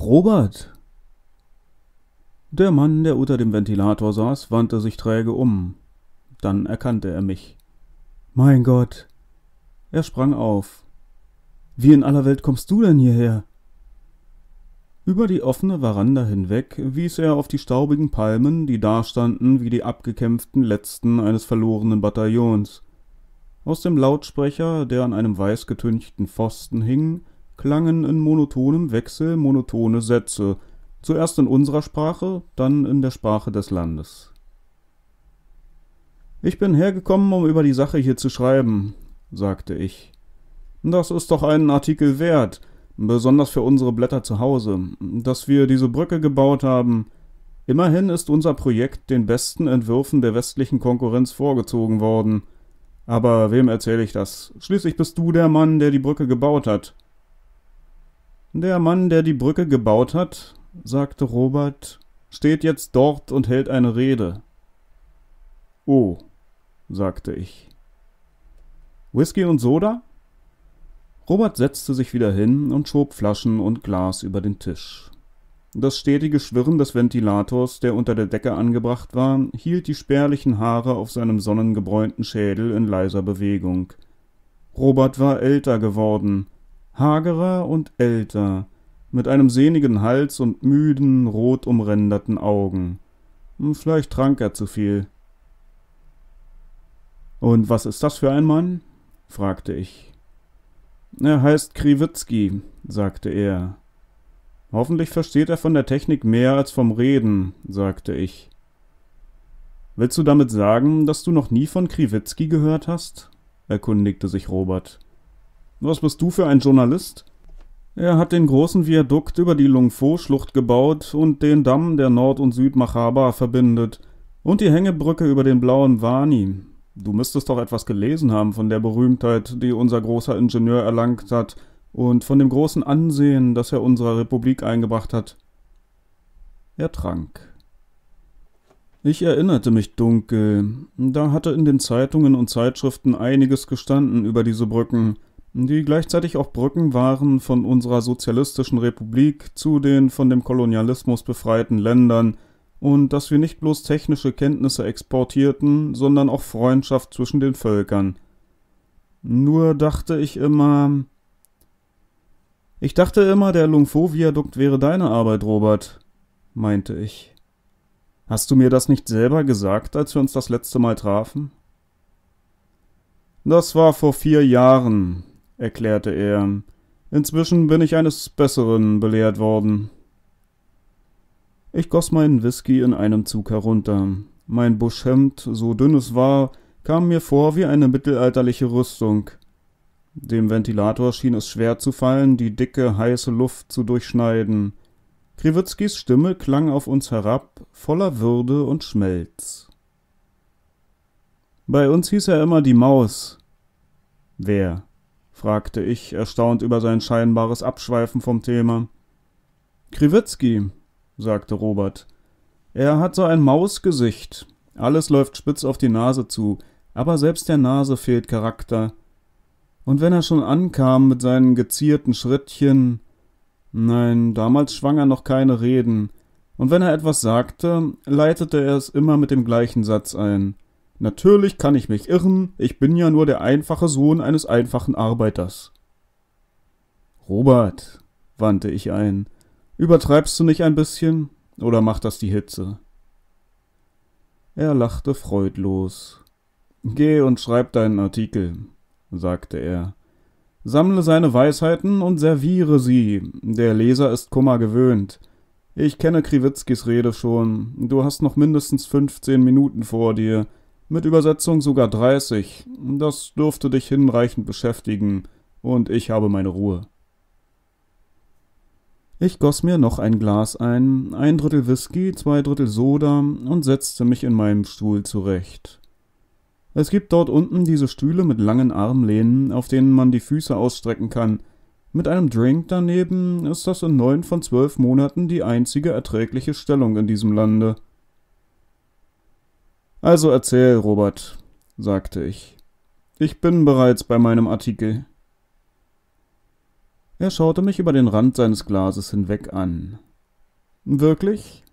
Robert! Der Mann, der unter dem Ventilator saß, wandte sich träge um. Dann erkannte er mich. Mein Gott! Er sprang auf. Wie in aller Welt kommst du denn hierher? Über die offene Veranda hinweg wies er auf die staubigen Palmen, die dastanden wie die abgekämpften letzten eines verlorenen Bataillons. Aus dem Lautsprecher, der an einem weißgetünchten Pfosten hing, klangen in monotonem Wechsel monotone Sätze, zuerst in unserer Sprache, dann in der Sprache des Landes. Ich bin hergekommen, um über die Sache hier zu schreiben, sagte ich. Das ist doch einen Artikel wert, besonders für unsere Blätter zu Hause, dass wir diese Brücke gebaut haben. Immerhin ist unser Projekt den besten Entwürfen der westlichen Konkurrenz vorgezogen worden. Aber wem erzähle ich das? Schließlich bist du der Mann, der die Brücke gebaut hat. Der Mann, der die Brücke gebaut hat, sagte Robert, steht jetzt dort und hält eine Rede. Oh, sagte ich. Whisky und Soda? Robert setzte sich wieder hin und schob Flaschen und Glas über den Tisch. Das stetige Schwirren des Ventilators, der unter der Decke angebracht war, hielt die spärlichen Haare auf seinem sonnengebräunten Schädel in leiser Bewegung. Robert war älter geworden, hagerer und älter, mit einem sehnigen Hals und müden, rot umränderten Augen. Hm, vielleicht trank er zu viel. Und was ist das für ein Mann? fragte ich. Er heißt Kriwitzki, sagte er. Hoffentlich versteht er von der Technik mehr als vom Reden, sagte ich. Willst du damit sagen, dass du noch nie von Kriwitzki gehört hast? erkundigte sich Robert. Was bist du für ein Journalist? Er hat den großen Viadukt über die Lungfo-Schlucht gebaut und den Damm, der Nord- und Süd Machaba verbindet, und die Hängebrücke über den blauen Wani. Du müsstest doch etwas gelesen haben von der Berühmtheit, die unser großer Ingenieur erlangt hat, und von dem großen Ansehen, das er unserer Republik eingebracht hat. Er trank. Ich erinnerte mich dunkel. Da hatte in den Zeitungen und Zeitschriften einiges gestanden über diese Brücken die gleichzeitig auch Brücken waren von unserer sozialistischen Republik zu den von dem Kolonialismus befreiten Ländern, und dass wir nicht bloß technische Kenntnisse exportierten, sondern auch Freundschaft zwischen den Völkern. Nur dachte ich immer. Ich dachte immer, der Lungfo-Viadukt wäre deine Arbeit, Robert, meinte ich. Hast du mir das nicht selber gesagt, als wir uns das letzte Mal trafen? Das war vor vier Jahren erklärte er. Inzwischen bin ich eines Besseren belehrt worden. Ich goss meinen Whisky in einem Zug herunter. Mein Buschhemd, so dünn es war, kam mir vor wie eine mittelalterliche Rüstung. Dem Ventilator schien es schwer zu fallen, die dicke, heiße Luft zu durchschneiden. Kriwitzkis Stimme klang auf uns herab, voller Würde und Schmelz. Bei uns hieß er immer die Maus. Wer? fragte ich, erstaunt über sein scheinbares Abschweifen vom Thema. Kriwitzki, sagte Robert. Er hat so ein Mausgesicht. Alles läuft spitz auf die Nase zu, aber selbst der Nase fehlt Charakter. Und wenn er schon ankam mit seinen gezierten Schrittchen. Nein, damals schwang er noch keine Reden. Und wenn er etwas sagte, leitete er es immer mit dem gleichen Satz ein. Natürlich kann ich mich irren, ich bin ja nur der einfache Sohn eines einfachen Arbeiters. Robert, wandte ich ein, übertreibst du nicht ein bisschen, oder macht das die Hitze? Er lachte freudlos. Geh und schreib deinen Artikel, sagte er. Sammle seine Weisheiten und serviere sie. Der Leser ist Kummer gewöhnt. Ich kenne Kriwitzkis Rede schon. Du hast noch mindestens fünfzehn Minuten vor dir mit Übersetzung sogar 30. Das dürfte dich hinreichend beschäftigen, und ich habe meine Ruhe. Ich goss mir noch ein Glas ein, ein Drittel Whisky, zwei Drittel Soda und setzte mich in meinem Stuhl zurecht. Es gibt dort unten diese Stühle mit langen Armlehnen, auf denen man die Füße ausstrecken kann. Mit einem Drink daneben ist das in neun von zwölf Monaten die einzige erträgliche Stellung in diesem Lande. Also erzähl, Robert, sagte ich. Ich bin bereits bei meinem Artikel. Er schaute mich über den Rand seines Glases hinweg an. Wirklich?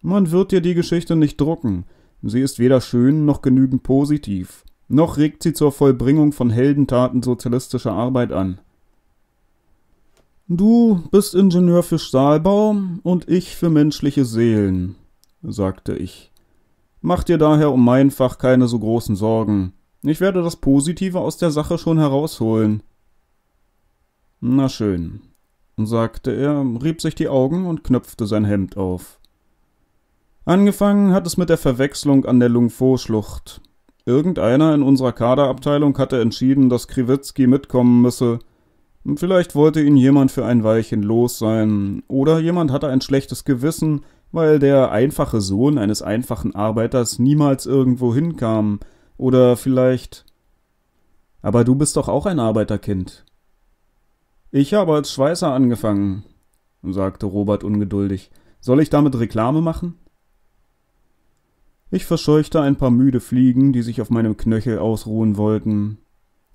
Man wird dir die Geschichte nicht drucken. Sie ist weder schön noch genügend positiv, noch regt sie zur Vollbringung von Heldentaten sozialistischer Arbeit an. Du bist Ingenieur für Stahlbau und ich für menschliche Seelen, sagte ich. Mach dir daher um mein Fach keine so großen Sorgen. Ich werde das Positive aus der Sache schon herausholen. Na schön, sagte er, rieb sich die Augen und knöpfte sein Hemd auf. Angefangen hat es mit der Verwechslung an der Lungfo-Schlucht. Irgendeiner in unserer Kaderabteilung hatte entschieden, dass Kriwitzki mitkommen müsse. Vielleicht wollte ihn jemand für ein Weilchen los sein, oder jemand hatte ein schlechtes Gewissen, weil der einfache Sohn eines einfachen Arbeiters niemals irgendwo hinkam, oder vielleicht. Aber du bist doch auch ein Arbeiterkind. Ich habe als Schweißer angefangen, sagte Robert ungeduldig. Soll ich damit Reklame machen? Ich verscheuchte ein paar müde Fliegen, die sich auf meinem Knöchel ausruhen wollten.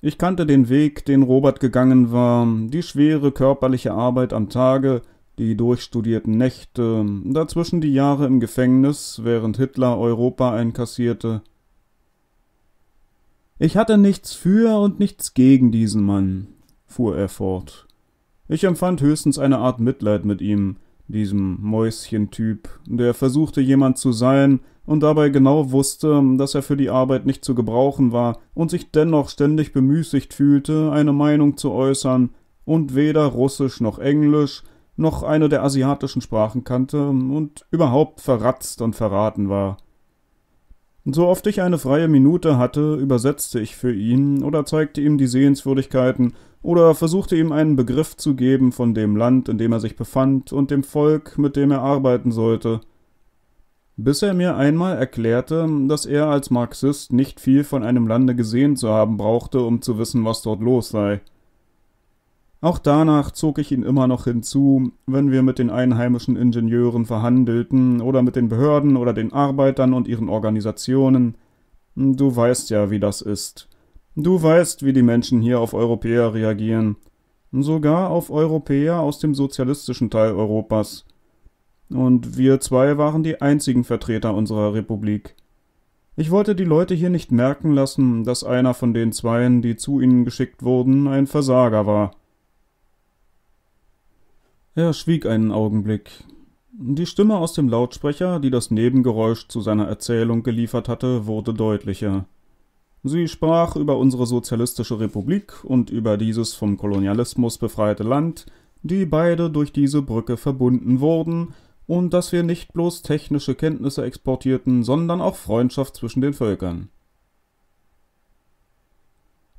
Ich kannte den Weg, den Robert gegangen war, die schwere körperliche Arbeit am Tage, die durchstudierten Nächte, dazwischen die Jahre im Gefängnis, während Hitler Europa einkassierte. Ich hatte nichts für und nichts gegen diesen Mann, fuhr er fort. Ich empfand höchstens eine Art Mitleid mit ihm, diesem Mäuschentyp, der versuchte jemand zu sein und dabei genau wusste, dass er für die Arbeit nicht zu gebrauchen war und sich dennoch ständig bemüßigt fühlte, eine Meinung zu äußern und weder Russisch noch Englisch noch eine der asiatischen Sprachen kannte und überhaupt verratzt und verraten war. So oft ich eine freie Minute hatte, übersetzte ich für ihn oder zeigte ihm die Sehenswürdigkeiten oder versuchte ihm einen Begriff zu geben von dem Land, in dem er sich befand und dem Volk, mit dem er arbeiten sollte. Bis er mir einmal erklärte, dass er als Marxist nicht viel von einem Lande gesehen zu haben brauchte, um zu wissen, was dort los sei. Auch danach zog ich ihn immer noch hinzu, wenn wir mit den einheimischen Ingenieuren verhandelten oder mit den Behörden oder den Arbeitern und ihren Organisationen. Du weißt ja, wie das ist. Du weißt, wie die Menschen hier auf Europäer reagieren. Sogar auf Europäer aus dem sozialistischen Teil Europas. Und wir zwei waren die einzigen Vertreter unserer Republik. Ich wollte die Leute hier nicht merken lassen, dass einer von den Zweien, die zu ihnen geschickt wurden, ein Versager war. Er schwieg einen Augenblick. Die Stimme aus dem Lautsprecher, die das Nebengeräusch zu seiner Erzählung geliefert hatte, wurde deutlicher. Sie sprach über unsere sozialistische Republik und über dieses vom Kolonialismus befreite Land, die beide durch diese Brücke verbunden wurden, und dass wir nicht bloß technische Kenntnisse exportierten, sondern auch Freundschaft zwischen den Völkern.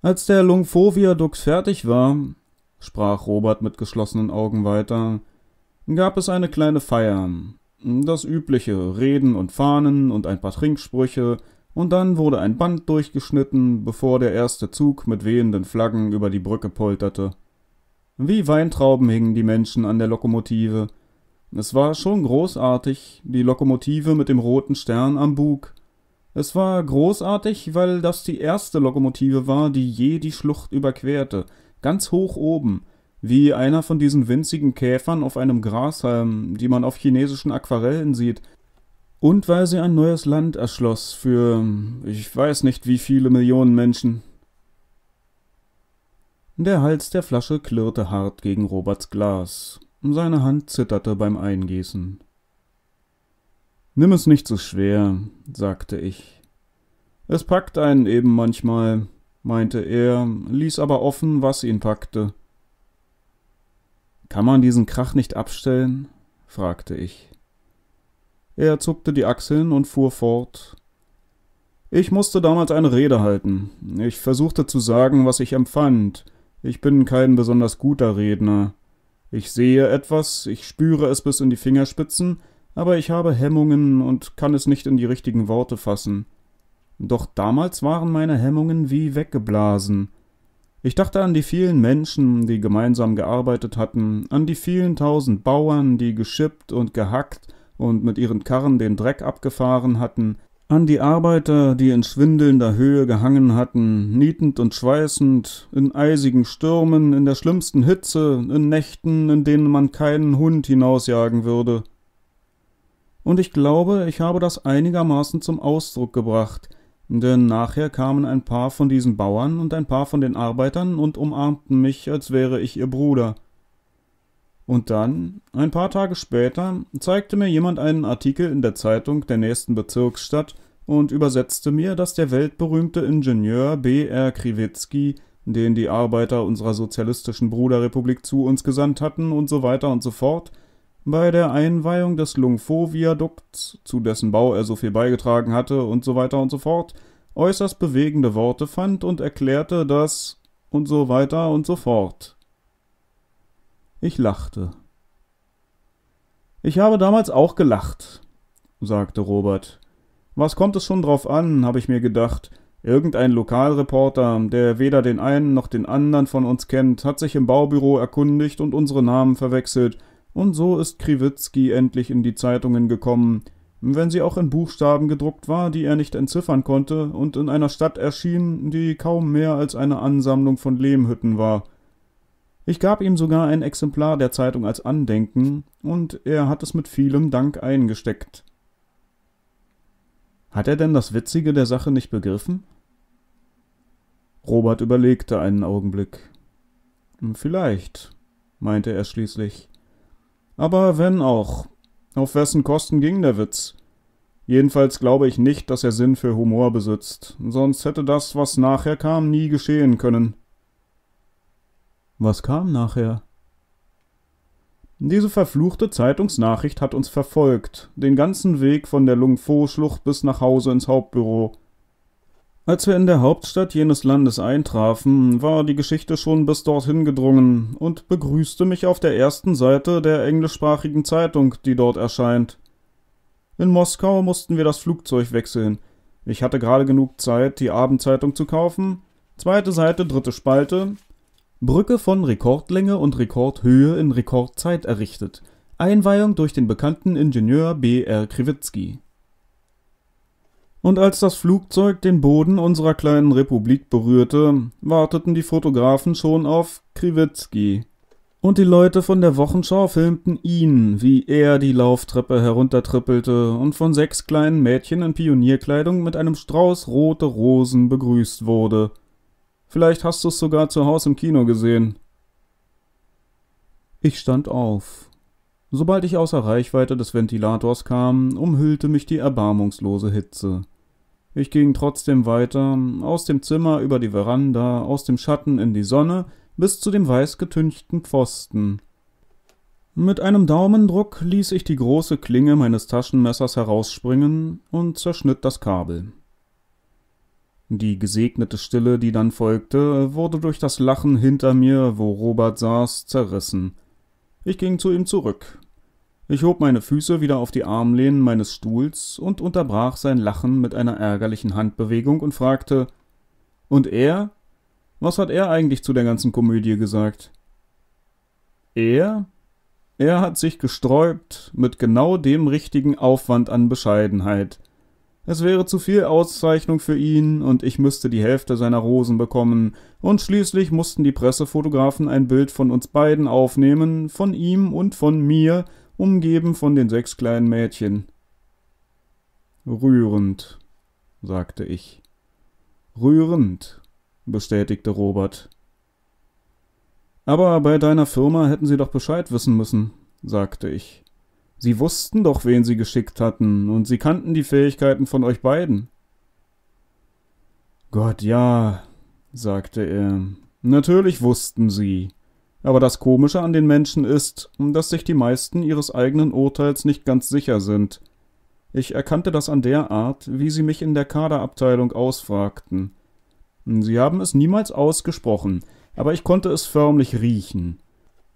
Als der Lungfoviadukt fertig war, sprach Robert mit geschlossenen Augen weiter, gab es eine kleine Feier. Das übliche, Reden und Fahnen und ein paar Trinksprüche, und dann wurde ein Band durchgeschnitten, bevor der erste Zug mit wehenden Flaggen über die Brücke polterte. Wie Weintrauben hingen die Menschen an der Lokomotive. Es war schon großartig, die Lokomotive mit dem roten Stern am Bug. Es war großartig, weil das die erste Lokomotive war, die je die Schlucht überquerte, ganz hoch oben, wie einer von diesen winzigen Käfern auf einem Grashalm, die man auf chinesischen Aquarellen sieht, und weil sie ein neues Land erschloss für ich weiß nicht wie viele Millionen Menschen. Der Hals der Flasche klirrte hart gegen Roberts Glas, seine Hand zitterte beim Eingießen. Nimm es nicht so schwer, sagte ich. Es packt einen eben manchmal meinte er, ließ aber offen, was ihn packte. Kann man diesen Krach nicht abstellen? fragte ich. Er zuckte die Achseln und fuhr fort. Ich musste damals eine Rede halten. Ich versuchte zu sagen, was ich empfand. Ich bin kein besonders guter Redner. Ich sehe etwas, ich spüre es bis in die Fingerspitzen, aber ich habe Hemmungen und kann es nicht in die richtigen Worte fassen. Doch damals waren meine Hemmungen wie weggeblasen. Ich dachte an die vielen Menschen, die gemeinsam gearbeitet hatten, an die vielen tausend Bauern, die geschippt und gehackt und mit ihren Karren den Dreck abgefahren hatten, an die Arbeiter, die in schwindelnder Höhe gehangen hatten, nietend und schweißend, in eisigen Stürmen, in der schlimmsten Hitze, in Nächten, in denen man keinen Hund hinausjagen würde. Und ich glaube, ich habe das einigermaßen zum Ausdruck gebracht, denn nachher kamen ein paar von diesen Bauern und ein paar von den Arbeitern und umarmten mich, als wäre ich ihr Bruder. Und dann, ein paar Tage später, zeigte mir jemand einen Artikel in der Zeitung der nächsten Bezirksstadt und übersetzte mir, dass der weltberühmte Ingenieur B. R. Kriwitzki, den die Arbeiter unserer sozialistischen Bruderrepublik zu uns gesandt hatten und so weiter und so fort, bei der Einweihung des Lung Viadukts, zu dessen Bau er so viel beigetragen hatte und so weiter und so fort, äußerst bewegende Worte fand und erklärte, dass und so weiter und so fort. Ich lachte. Ich habe damals auch gelacht, sagte Robert. Was kommt es schon drauf an, habe ich mir gedacht. Irgendein Lokalreporter, der weder den einen noch den anderen von uns kennt, hat sich im Baubüro erkundigt und unsere Namen verwechselt, und so ist Kriwitzki endlich in die Zeitungen gekommen, wenn sie auch in Buchstaben gedruckt war, die er nicht entziffern konnte, und in einer Stadt erschien, die kaum mehr als eine Ansammlung von Lehmhütten war. Ich gab ihm sogar ein Exemplar der Zeitung als Andenken, und er hat es mit vielem Dank eingesteckt. Hat er denn das Witzige der Sache nicht begriffen? Robert überlegte einen Augenblick. Hm, vielleicht, meinte er schließlich. Aber wenn auch. Auf wessen Kosten ging der Witz? Jedenfalls glaube ich nicht, dass er Sinn für Humor besitzt, sonst hätte das, was nachher kam, nie geschehen können. Was kam nachher? Diese verfluchte Zeitungsnachricht hat uns verfolgt, den ganzen Weg von der Lungfo-Schlucht bis nach Hause ins Hauptbüro. Als wir in der Hauptstadt jenes Landes eintrafen, war die Geschichte schon bis dorthin gedrungen und begrüßte mich auf der ersten Seite der englischsprachigen Zeitung, die dort erscheint. In Moskau mussten wir das Flugzeug wechseln. Ich hatte gerade genug Zeit, die Abendzeitung zu kaufen. Zweite Seite, dritte Spalte. Brücke von Rekordlänge und Rekordhöhe in Rekordzeit errichtet. Einweihung durch den bekannten Ingenieur B. R. Kriwitzki und als das Flugzeug den Boden unserer kleinen Republik berührte, warteten die Fotografen schon auf Kriwitzki. Und die Leute von der Wochenschau filmten ihn, wie er die Lauftreppe heruntertrippelte und von sechs kleinen Mädchen in Pionierkleidung mit einem Strauß rote Rosen begrüßt wurde. Vielleicht hast du es sogar zu Hause im Kino gesehen. Ich stand auf. Sobald ich außer Reichweite des Ventilators kam, umhüllte mich die erbarmungslose Hitze. Ich ging trotzdem weiter, aus dem Zimmer über die Veranda, aus dem Schatten in die Sonne, bis zu dem weiß getünchten Pfosten. Mit einem Daumendruck ließ ich die große Klinge meines Taschenmessers herausspringen und zerschnitt das Kabel. Die gesegnete Stille, die dann folgte, wurde durch das Lachen hinter mir, wo Robert saß, zerrissen. Ich ging zu ihm zurück. Ich hob meine Füße wieder auf die Armlehnen meines Stuhls und unterbrach sein Lachen mit einer ärgerlichen Handbewegung und fragte Und er? Was hat er eigentlich zu der ganzen Komödie gesagt? Er? Er hat sich gesträubt, mit genau dem richtigen Aufwand an Bescheidenheit. Es wäre zu viel Auszeichnung für ihn, und ich müsste die Hälfte seiner Rosen bekommen, und schließlich mussten die Pressefotografen ein Bild von uns beiden aufnehmen, von ihm und von mir, umgeben von den sechs kleinen Mädchen. Rührend, sagte ich. Rührend, bestätigte Robert. Aber bei deiner Firma hätten sie doch Bescheid wissen müssen, sagte ich. Sie wussten doch, wen sie geschickt hatten, und sie kannten die Fähigkeiten von euch beiden. Gott ja, sagte er, natürlich wussten sie. Aber das Komische an den Menschen ist, dass sich die meisten ihres eigenen Urteils nicht ganz sicher sind. Ich erkannte das an der Art, wie sie mich in der Kaderabteilung ausfragten. Sie haben es niemals ausgesprochen, aber ich konnte es förmlich riechen.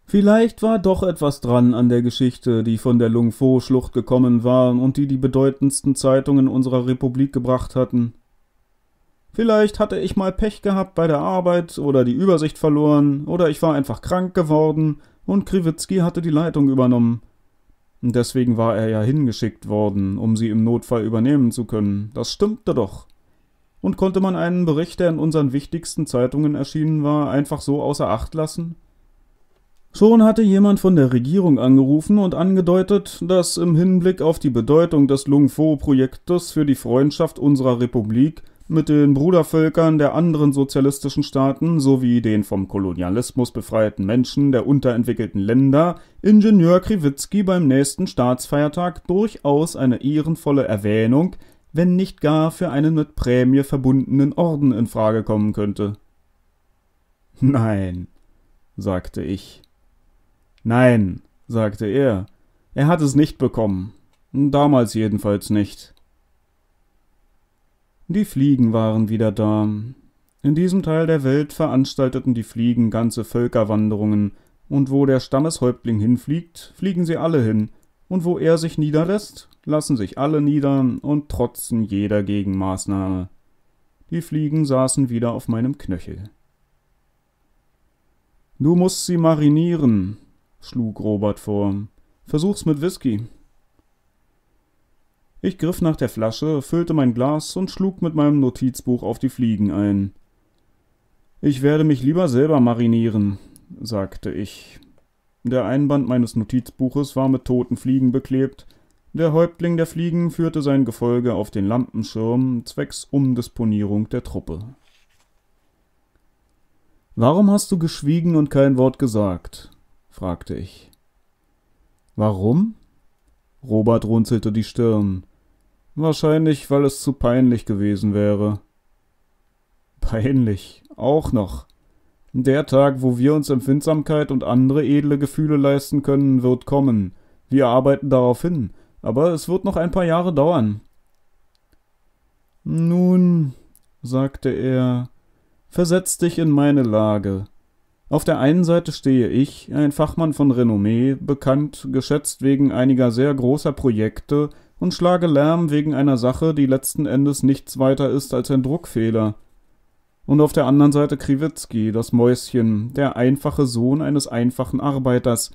Vielleicht war doch etwas dran an der Geschichte, die von der lung schlucht gekommen war und die die bedeutendsten Zeitungen unserer Republik gebracht hatten. Vielleicht hatte ich mal Pech gehabt bei der Arbeit oder die Übersicht verloren oder ich war einfach krank geworden und Kriwitzki hatte die Leitung übernommen. Deswegen war er ja hingeschickt worden, um sie im Notfall übernehmen zu können. Das stimmte doch. Und konnte man einen Bericht, der in unseren wichtigsten Zeitungen erschienen war, einfach so außer Acht lassen? Schon hatte jemand von der Regierung angerufen und angedeutet, dass im Hinblick auf die Bedeutung des Lung-Fo-Projektes für die Freundschaft unserer Republik mit den Brudervölkern der anderen sozialistischen Staaten sowie den vom Kolonialismus befreiten Menschen der unterentwickelten Länder Ingenieur Kriwitzki beim nächsten Staatsfeiertag durchaus eine ehrenvolle Erwähnung, wenn nicht gar für einen mit Prämie verbundenen Orden in Frage kommen könnte. Nein, sagte ich. Nein, sagte er. Er hat es nicht bekommen. Damals jedenfalls nicht. Die Fliegen waren wieder da. In diesem Teil der Welt veranstalteten die Fliegen ganze Völkerwanderungen, und wo der Stammeshäuptling hinfliegt, fliegen sie alle hin, und wo er sich niederlässt, lassen sich alle nieder und trotzen jeder Gegenmaßnahme. Die Fliegen saßen wieder auf meinem Knöchel. Du musst sie marinieren, schlug Robert vor. Versuch's mit Whisky, ich griff nach der Flasche, füllte mein Glas und schlug mit meinem Notizbuch auf die Fliegen ein. Ich werde mich lieber selber marinieren, sagte ich. Der Einband meines Notizbuches war mit toten Fliegen beklebt. Der Häuptling der Fliegen führte sein Gefolge auf den Lampenschirm zwecks Umdisponierung der Truppe. Warum hast du geschwiegen und kein Wort gesagt? fragte ich. Warum? Robert runzelte die Stirn. Wahrscheinlich, weil es zu peinlich gewesen wäre. Peinlich, auch noch. Der Tag, wo wir uns Empfindsamkeit und andere edle Gefühle leisten können, wird kommen. Wir arbeiten darauf hin, aber es wird noch ein paar Jahre dauern. Nun, sagte er, versetz dich in meine Lage. Auf der einen Seite stehe ich, ein Fachmann von Renommee, bekannt, geschätzt wegen einiger sehr großer Projekte, und schlage Lärm wegen einer Sache, die letzten Endes nichts weiter ist als ein Druckfehler. Und auf der anderen Seite Kriwitzki, das Mäuschen, der einfache Sohn eines einfachen Arbeiters,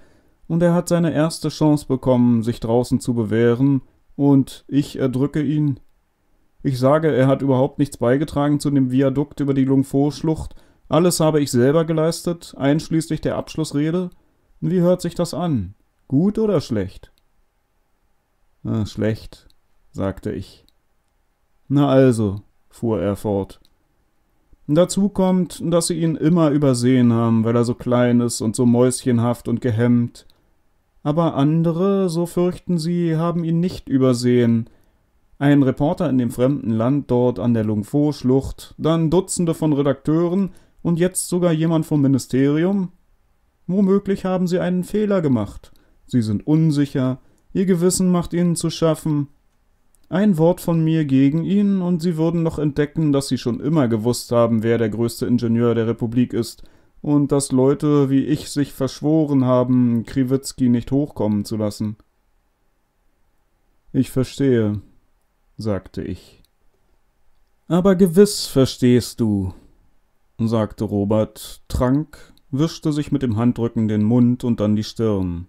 und er hat seine erste Chance bekommen, sich draußen zu bewähren, und ich erdrücke ihn. Ich sage, er hat überhaupt nichts beigetragen zu dem Viadukt über die Lungfo-Schlucht, alles habe ich selber geleistet, einschließlich der Abschlussrede. Wie hört sich das an? Gut oder schlecht? Na, schlecht, sagte ich. Na also, fuhr er fort. Dazu kommt, dass sie ihn immer übersehen haben, weil er so klein ist und so mäuschenhaft und gehemmt. Aber andere, so fürchten sie, haben ihn nicht übersehen. Ein Reporter in dem fremden Land dort an der Lungfo-Schlucht, dann Dutzende von Redakteuren und jetzt sogar jemand vom Ministerium? Womöglich haben sie einen Fehler gemacht. Sie sind unsicher, Ihr Gewissen macht ihnen zu schaffen. Ein Wort von mir gegen ihn, und sie würden noch entdecken, dass sie schon immer gewusst haben, wer der größte Ingenieur der Republik ist, und dass Leute wie ich sich verschworen haben, Kriwitzki nicht hochkommen zu lassen. Ich verstehe, sagte ich. Aber gewiss verstehst du, sagte Robert, trank, wischte sich mit dem Handrücken den Mund und dann die Stirn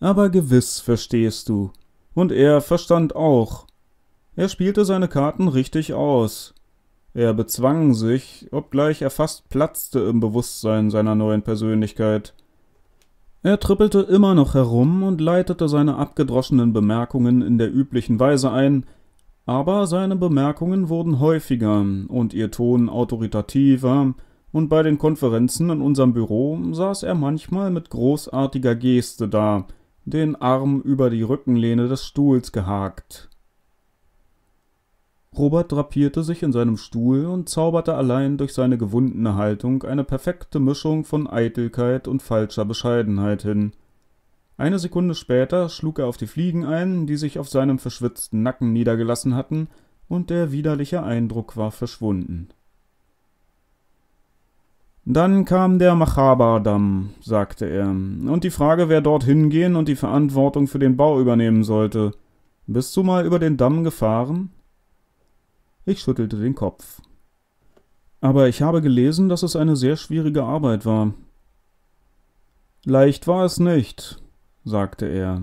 aber gewiss verstehst du. Und er verstand auch. Er spielte seine Karten richtig aus. Er bezwang sich, obgleich er fast platzte im Bewusstsein seiner neuen Persönlichkeit. Er trippelte immer noch herum und leitete seine abgedroschenen Bemerkungen in der üblichen Weise ein, aber seine Bemerkungen wurden häufiger und ihr Ton autoritativer, und bei den Konferenzen in unserem Büro saß er manchmal mit großartiger Geste da, den Arm über die Rückenlehne des Stuhls gehakt. Robert drapierte sich in seinem Stuhl und zauberte allein durch seine gewundene Haltung eine perfekte Mischung von Eitelkeit und falscher Bescheidenheit hin. Eine Sekunde später schlug er auf die Fliegen ein, die sich auf seinem verschwitzten Nacken niedergelassen hatten, und der widerliche Eindruck war verschwunden. Dann kam der Machaberdamm, sagte er, und die Frage, wer dorthin gehen und die Verantwortung für den Bau übernehmen sollte. Bist du mal über den Damm gefahren? Ich schüttelte den Kopf. Aber ich habe gelesen, dass es eine sehr schwierige Arbeit war. Leicht war es nicht, sagte er.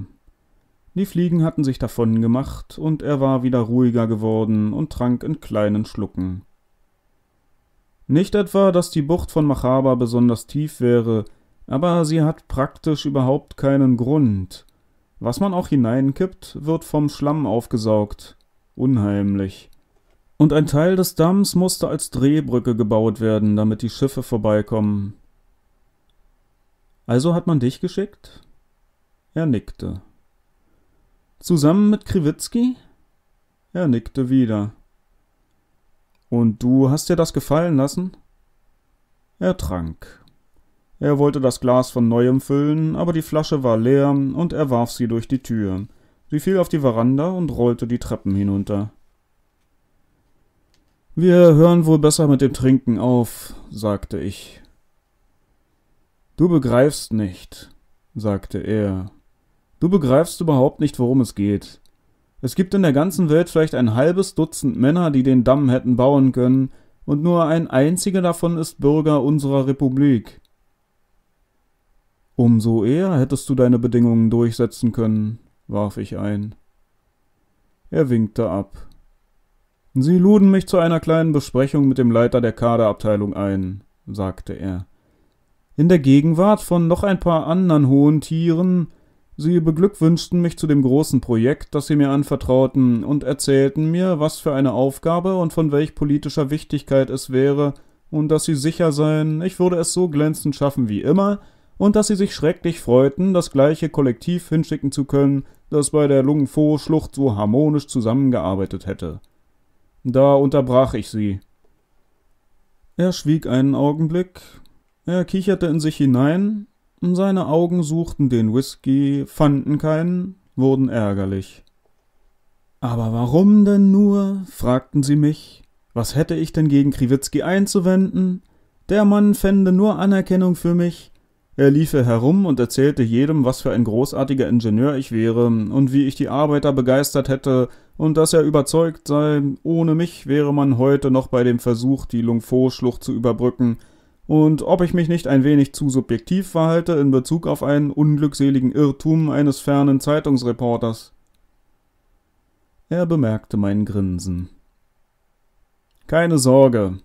Die Fliegen hatten sich davon gemacht, und er war wieder ruhiger geworden und trank in kleinen Schlucken. Nicht etwa, dass die Bucht von Machaba besonders tief wäre, aber sie hat praktisch überhaupt keinen Grund. Was man auch hineinkippt, wird vom Schlamm aufgesaugt. Unheimlich. Und ein Teil des Damms musste als Drehbrücke gebaut werden, damit die Schiffe vorbeikommen. Also hat man dich geschickt? Er nickte. Zusammen mit Kriwitzki? Er nickte wieder. Und du hast dir das gefallen lassen? Er trank. Er wollte das Glas von neuem füllen, aber die Flasche war leer und er warf sie durch die Tür. Sie fiel auf die Veranda und rollte die Treppen hinunter. Wir hören wohl besser mit dem Trinken auf, sagte ich. Du begreifst nicht, sagte er. Du begreifst überhaupt nicht, worum es geht. Es gibt in der ganzen Welt vielleicht ein halbes Dutzend Männer, die den Damm hätten bauen können, und nur ein einziger davon ist Bürger unserer Republik. Umso eher hättest du deine Bedingungen durchsetzen können, warf ich ein. Er winkte ab. Sie luden mich zu einer kleinen Besprechung mit dem Leiter der Kaderabteilung ein, sagte er. In der Gegenwart von noch ein paar anderen hohen Tieren Sie beglückwünschten mich zu dem großen Projekt, das sie mir anvertrauten, und erzählten mir, was für eine Aufgabe und von welch politischer Wichtigkeit es wäre, und dass sie sicher seien, ich würde es so glänzend schaffen wie immer, und dass sie sich schrecklich freuten, das gleiche Kollektiv hinschicken zu können, das bei der Lungfo-Schlucht so harmonisch zusammengearbeitet hätte. Da unterbrach ich sie. Er schwieg einen Augenblick, er kicherte in sich hinein, seine Augen suchten den Whisky, fanden keinen, wurden ärgerlich. Aber warum denn nur? fragten sie mich. Was hätte ich denn gegen Kriwitzki einzuwenden? Der Mann fände nur Anerkennung für mich. Er liefe herum und erzählte jedem, was für ein großartiger Ingenieur ich wäre und wie ich die Arbeiter begeistert hätte und dass er überzeugt sei, ohne mich wäre man heute noch bei dem Versuch, die Lungfo-Schlucht zu überbrücken, und ob ich mich nicht ein wenig zu subjektiv verhalte in Bezug auf einen unglückseligen Irrtum eines fernen Zeitungsreporters. Er bemerkte mein Grinsen. Keine Sorge,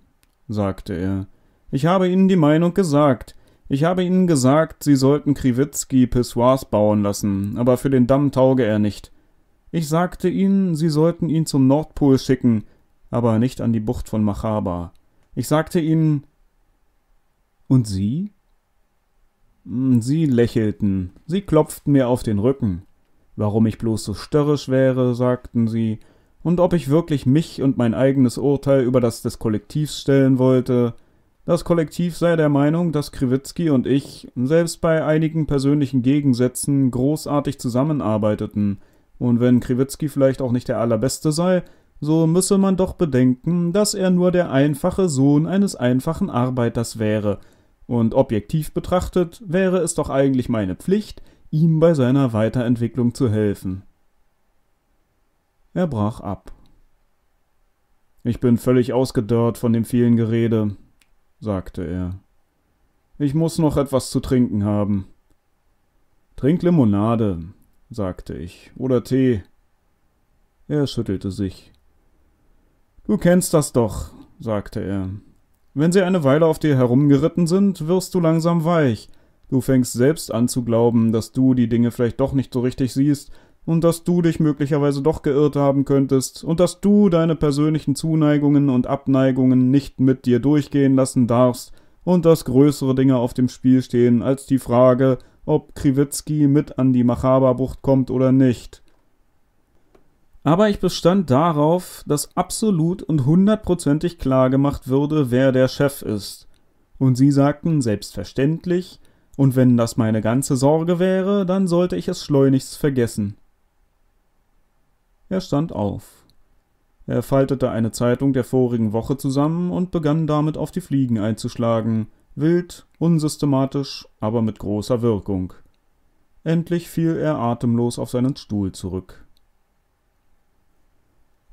sagte er. Ich habe Ihnen die Meinung gesagt. Ich habe Ihnen gesagt, Sie sollten Kriwitzki Pissoirs bauen lassen, aber für den Damm tauge er nicht. Ich sagte Ihnen, Sie sollten ihn zum Nordpol schicken, aber nicht an die Bucht von Machaba. Ich sagte Ihnen, und Sie? Hm, sie lächelten, sie klopften mir auf den Rücken. Warum ich bloß so störrisch wäre, sagten sie, und ob ich wirklich mich und mein eigenes Urteil über das des Kollektivs stellen wollte. Das Kollektiv sei der Meinung, dass Kriwitzki und ich, selbst bei einigen persönlichen Gegensätzen, großartig zusammenarbeiteten, und wenn Kriwitzki vielleicht auch nicht der Allerbeste sei, so müsse man doch bedenken, dass er nur der einfache Sohn eines einfachen Arbeiters wäre – und objektiv betrachtet wäre es doch eigentlich meine Pflicht, ihm bei seiner Weiterentwicklung zu helfen. Er brach ab. Ich bin völlig ausgedörrt von dem vielen Gerede, sagte er. Ich muss noch etwas zu trinken haben. Trink Limonade, sagte ich, oder Tee. Er schüttelte sich. Du kennst das doch, sagte er. Wenn sie eine Weile auf dir herumgeritten sind, wirst du langsam weich. Du fängst selbst an zu glauben, dass du die Dinge vielleicht doch nicht so richtig siehst und dass du dich möglicherweise doch geirrt haben könntest und dass du deine persönlichen Zuneigungen und Abneigungen nicht mit dir durchgehen lassen darfst und dass größere Dinge auf dem Spiel stehen als die Frage, ob Kriwitzki mit an die Machaberbucht kommt oder nicht. Aber ich bestand darauf, dass absolut und hundertprozentig klar gemacht würde, wer der Chef ist. Und sie sagten selbstverständlich, und wenn das meine ganze Sorge wäre, dann sollte ich es schleunigst vergessen. Er stand auf. Er faltete eine Zeitung der vorigen Woche zusammen und begann damit auf die Fliegen einzuschlagen, wild, unsystematisch, aber mit großer Wirkung. Endlich fiel er atemlos auf seinen Stuhl zurück.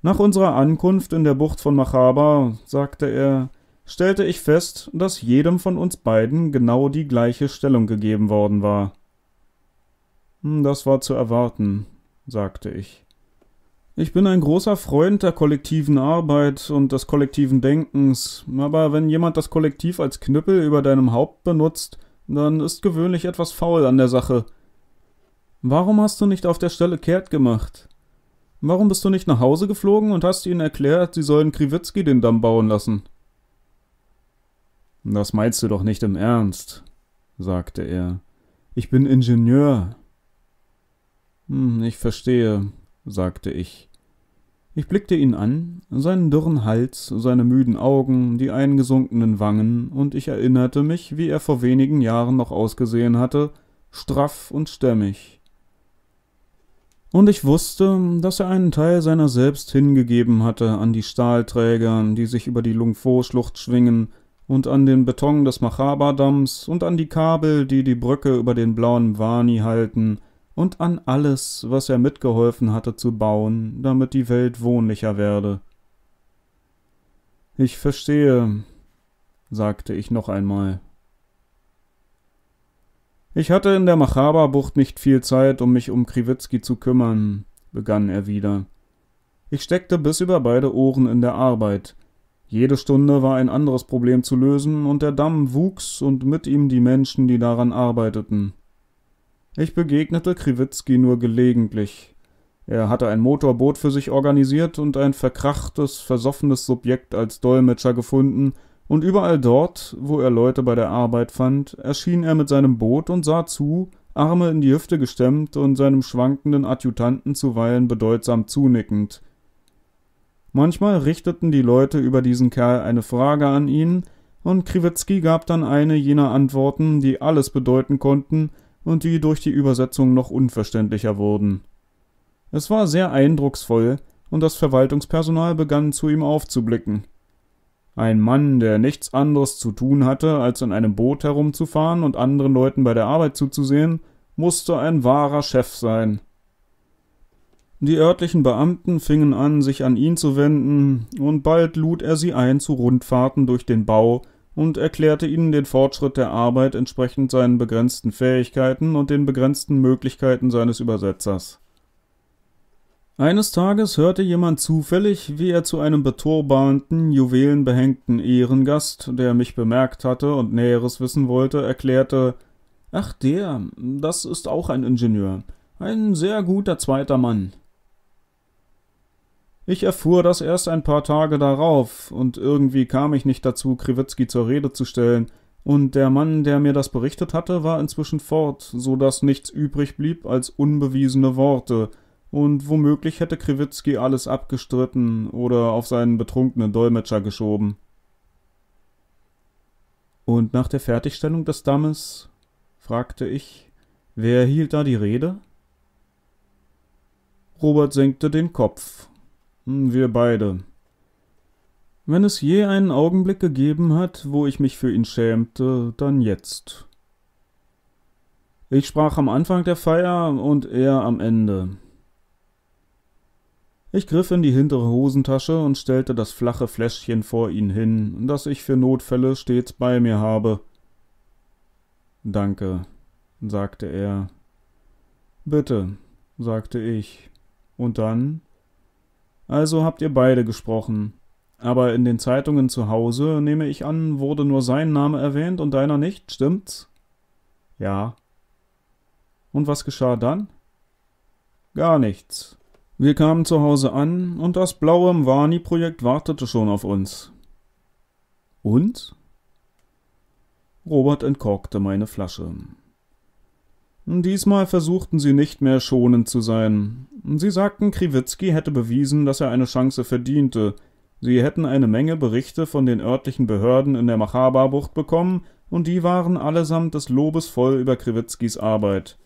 Nach unserer Ankunft in der Bucht von Machaba, sagte er, stellte ich fest, dass jedem von uns beiden genau die gleiche Stellung gegeben worden war. Hm, das war zu erwarten, sagte ich. Ich bin ein großer Freund der kollektiven Arbeit und des kollektiven Denkens, aber wenn jemand das Kollektiv als Knüppel über deinem Haupt benutzt, dann ist gewöhnlich etwas faul an der Sache. Warum hast du nicht auf der Stelle kehrt gemacht? Warum bist du nicht nach Hause geflogen und hast ihnen erklärt, sie sollen Kriwitzki den Damm bauen lassen? Das meinst du doch nicht im Ernst, sagte er. Ich bin Ingenieur. Hm, ich verstehe, sagte ich. Ich blickte ihn an, seinen dürren Hals, seine müden Augen, die eingesunkenen Wangen, und ich erinnerte mich, wie er vor wenigen Jahren noch ausgesehen hatte, straff und stämmig und ich wusste, dass er einen Teil seiner selbst hingegeben hatte an die Stahlträger, die sich über die Lungfo-Schlucht schwingen, und an den Beton des Machaba-Damms und an die Kabel, die die Brücke über den blauen Wani halten, und an alles, was er mitgeholfen hatte zu bauen, damit die Welt wohnlicher werde. Ich verstehe, sagte ich noch einmal. Ich hatte in der Machaba-Bucht nicht viel Zeit, um mich um Kriwitzki zu kümmern, begann er wieder. Ich steckte bis über beide Ohren in der Arbeit. Jede Stunde war ein anderes Problem zu lösen, und der Damm wuchs und mit ihm die Menschen, die daran arbeiteten. Ich begegnete Kriwitzki nur gelegentlich. Er hatte ein Motorboot für sich organisiert und ein verkrachtes, versoffenes Subjekt als Dolmetscher gefunden – und überall dort, wo er Leute bei der Arbeit fand, erschien er mit seinem Boot und sah zu, Arme in die Hüfte gestemmt und seinem schwankenden Adjutanten zuweilen bedeutsam zunickend. Manchmal richteten die Leute über diesen Kerl eine Frage an ihn, und Kriwetzki gab dann eine jener Antworten, die alles bedeuten konnten und die durch die Übersetzung noch unverständlicher wurden. Es war sehr eindrucksvoll, und das Verwaltungspersonal begann zu ihm aufzublicken. Ein Mann, der nichts anderes zu tun hatte, als in einem Boot herumzufahren und anderen Leuten bei der Arbeit zuzusehen, musste ein wahrer Chef sein. Die örtlichen Beamten fingen an, sich an ihn zu wenden, und bald lud er sie ein zu Rundfahrten durch den Bau und erklärte ihnen den Fortschritt der Arbeit entsprechend seinen begrenzten Fähigkeiten und den begrenzten Möglichkeiten seines Übersetzers. Eines Tages hörte jemand zufällig, wie er zu einem beturbarenden, juwelenbehängten Ehrengast, der mich bemerkt hatte und Näheres wissen wollte, erklärte: Ach, der, das ist auch ein Ingenieur. Ein sehr guter zweiter Mann. Ich erfuhr das erst ein paar Tage darauf, und irgendwie kam ich nicht dazu, Kriwitzki zur Rede zu stellen, und der Mann, der mir das berichtet hatte, war inzwischen fort, so dass nichts übrig blieb als unbewiesene Worte – und womöglich hätte Kriwitzki alles abgestritten oder auf seinen betrunkenen Dolmetscher geschoben. Und nach der Fertigstellung des Dammes? fragte ich. Wer hielt da die Rede? Robert senkte den Kopf. Hm, wir beide. Wenn es je einen Augenblick gegeben hat, wo ich mich für ihn schämte, dann jetzt. Ich sprach am Anfang der Feier und er am Ende. Ich griff in die hintere Hosentasche und stellte das flache Fläschchen vor ihn hin, das ich für Notfälle stets bei mir habe. Danke, sagte er. Bitte, sagte ich. Und dann? Also habt ihr beide gesprochen. Aber in den Zeitungen zu Hause, nehme ich an, wurde nur sein Name erwähnt und deiner nicht, stimmt's? Ja. Und was geschah dann? Gar nichts, wir kamen zu Hause an und das blaue Mwani-Projekt wartete schon auf uns. Und? Robert entkorkte meine Flasche. Diesmal versuchten sie nicht mehr schonend zu sein. Sie sagten, Kriwitzki hätte bewiesen, dass er eine Chance verdiente. Sie hätten eine Menge Berichte von den örtlichen Behörden in der Machaba-Bucht bekommen, und die waren allesamt des Lobes voll über Kriwitzkis Arbeit.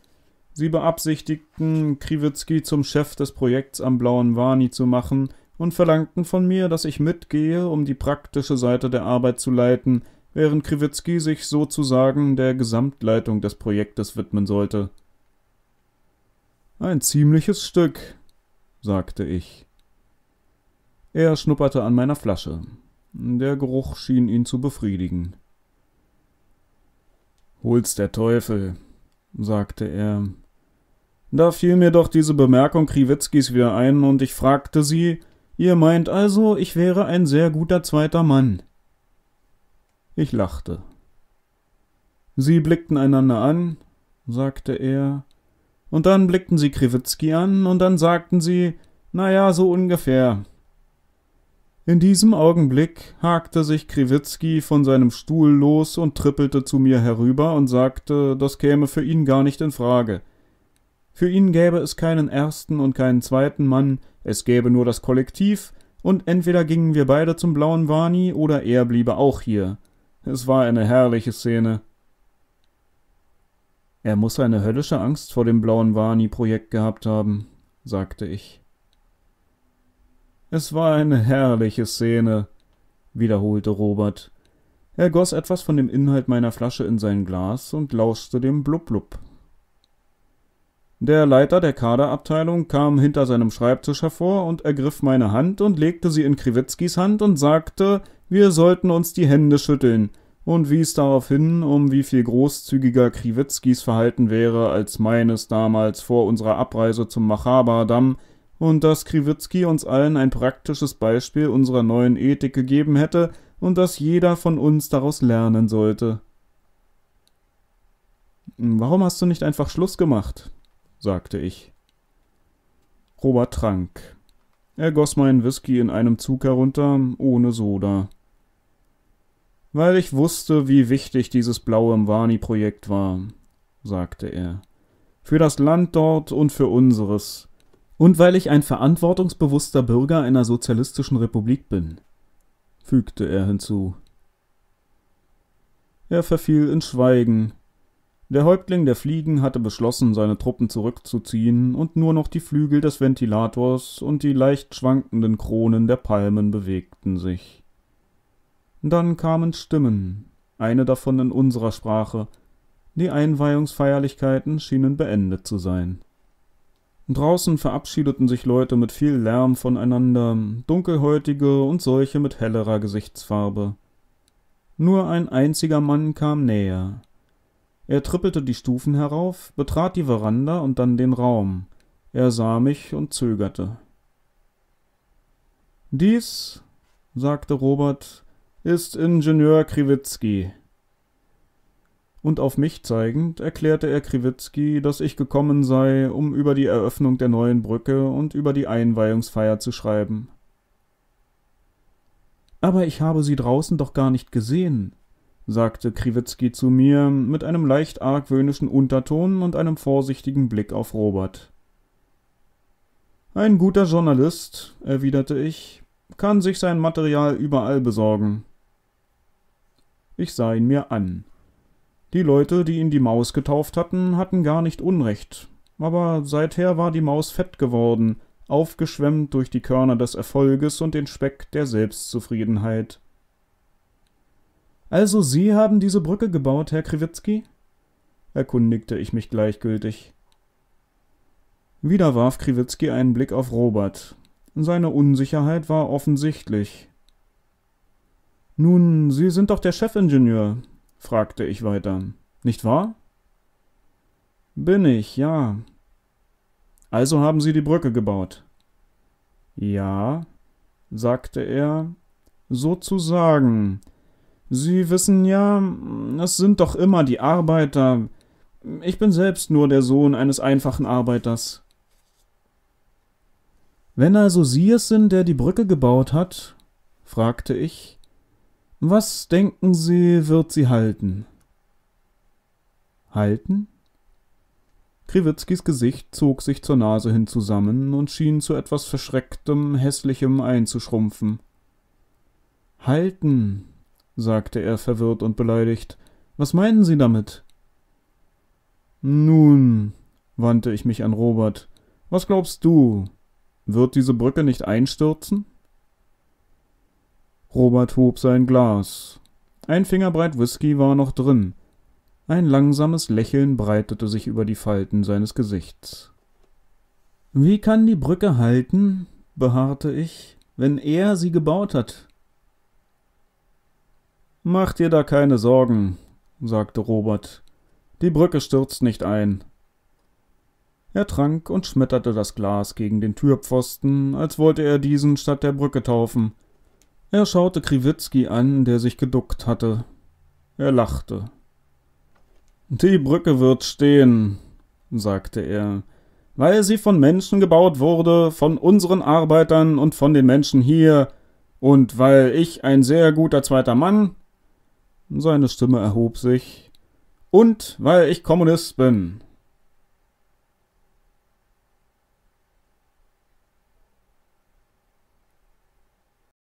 Sie beabsichtigten, Kriwitzki zum Chef des Projekts am Blauen Wani zu machen und verlangten von mir, dass ich mitgehe, um die praktische Seite der Arbeit zu leiten, während Kriwitzki sich sozusagen der Gesamtleitung des Projektes widmen sollte. Ein ziemliches Stück, sagte ich. Er schnupperte an meiner Flasche. Der Geruch schien ihn zu befriedigen. Hol's der Teufel, sagte er da fiel mir doch diese Bemerkung Kriwitzkis wieder ein und ich fragte sie, ihr meint also, ich wäre ein sehr guter zweiter Mann. Ich lachte. Sie blickten einander an, sagte er, und dann blickten sie Kriwitzki an und dann sagten sie, na ja, so ungefähr. In diesem Augenblick hakte sich Kriwitzki von seinem Stuhl los und trippelte zu mir herüber und sagte, das käme für ihn gar nicht in Frage. Für ihn gäbe es keinen ersten und keinen zweiten Mann, es gäbe nur das Kollektiv, und entweder gingen wir beide zum blauen Wani oder er bliebe auch hier. Es war eine herrliche Szene. Er muss eine höllische Angst vor dem blauen Wani-Projekt gehabt haben, sagte ich. Es war eine herrliche Szene, wiederholte Robert. Er goss etwas von dem Inhalt meiner Flasche in sein Glas und lauschte dem Blub-Blub. Der Leiter der Kaderabteilung kam hinter seinem Schreibtisch hervor und ergriff meine Hand und legte sie in Kriwitzkis Hand und sagte, wir sollten uns die Hände schütteln und wies darauf hin, um wie viel großzügiger Kriwitzkis Verhalten wäre als meines damals vor unserer Abreise zum Machaba-Damm und dass Kriwitzki uns allen ein praktisches Beispiel unserer neuen Ethik gegeben hätte und dass jeder von uns daraus lernen sollte. Warum hast du nicht einfach Schluss gemacht? sagte ich. Robert trank. Er goss meinen Whisky in einem Zug herunter, ohne Soda. Weil ich wusste, wie wichtig dieses blaue mwani projekt war, sagte er. Für das Land dort und für unseres. Und weil ich ein verantwortungsbewusster Bürger einer sozialistischen Republik bin, fügte er hinzu. Er verfiel in Schweigen, der Häuptling der Fliegen hatte beschlossen, seine Truppen zurückzuziehen und nur noch die Flügel des Ventilators und die leicht schwankenden Kronen der Palmen bewegten sich. Dann kamen Stimmen, eine davon in unserer Sprache. Die Einweihungsfeierlichkeiten schienen beendet zu sein. Draußen verabschiedeten sich Leute mit viel Lärm voneinander, dunkelhäutige und solche mit hellerer Gesichtsfarbe. Nur ein einziger Mann kam näher, er trippelte die stufen herauf betrat die veranda und dann den raum er sah mich und zögerte dies sagte robert ist ingenieur krimwizki und auf mich zeigend erklärte er Kriwitzki, dass ich gekommen sei, um über die Eröffnung der neuen Brücke und über die Einweihungsfeier zu schreiben. Aber ich habe sie draußen doch gar nicht gesehen, sagte Kriwitzki zu mir mit einem leicht argwöhnischen Unterton und einem vorsichtigen Blick auf Robert. Ein guter Journalist, erwiderte ich, kann sich sein Material überall besorgen. Ich sah ihn mir an. Die Leute, die ihn die Maus getauft hatten, hatten gar nicht Unrecht, aber seither war die Maus fett geworden, aufgeschwemmt durch die Körner des Erfolges und den Speck der Selbstzufriedenheit. Also Sie haben diese Brücke gebaut, Herr Kriwitzki? erkundigte ich mich gleichgültig. Wieder warf Kriwitzki einen Blick auf Robert. Seine Unsicherheit war offensichtlich. Nun, Sie sind doch der Chefingenieur, fragte ich weiter. Nicht wahr? Bin ich, ja. Also haben Sie die Brücke gebaut? Ja, sagte er, sozusagen. Sie wissen ja, es sind doch immer die Arbeiter. Ich bin selbst nur der Sohn eines einfachen Arbeiters. Wenn also Sie es sind, der die Brücke gebaut hat, fragte ich, was denken Sie, wird sie halten? Halten? Kriwitzkis Gesicht zog sich zur Nase hin zusammen und schien zu etwas Verschrecktem, Hässlichem einzuschrumpfen. Halten, sagte er verwirrt und beleidigt. Was meinen Sie damit? Nun, wandte ich mich an Robert, was glaubst du? Wird diese Brücke nicht einstürzen? Robert hob sein Glas. Ein Fingerbreit Whisky war noch drin. Ein langsames Lächeln breitete sich über die Falten seines Gesichts. Wie kann die Brücke halten, beharrte ich, wenn er sie gebaut hat? Mach dir da keine Sorgen, sagte Robert. Die Brücke stürzt nicht ein. Er trank und schmetterte das Glas gegen den Türpfosten, als wollte er diesen statt der Brücke taufen. Er schaute Kriwitzki an, der sich geduckt hatte. Er lachte. Die Brücke wird stehen, sagte er, weil sie von Menschen gebaut wurde, von unseren Arbeitern und von den Menschen hier, und weil ich ein sehr guter zweiter Mann seine Stimme erhob sich. Und weil ich Kommunist bin.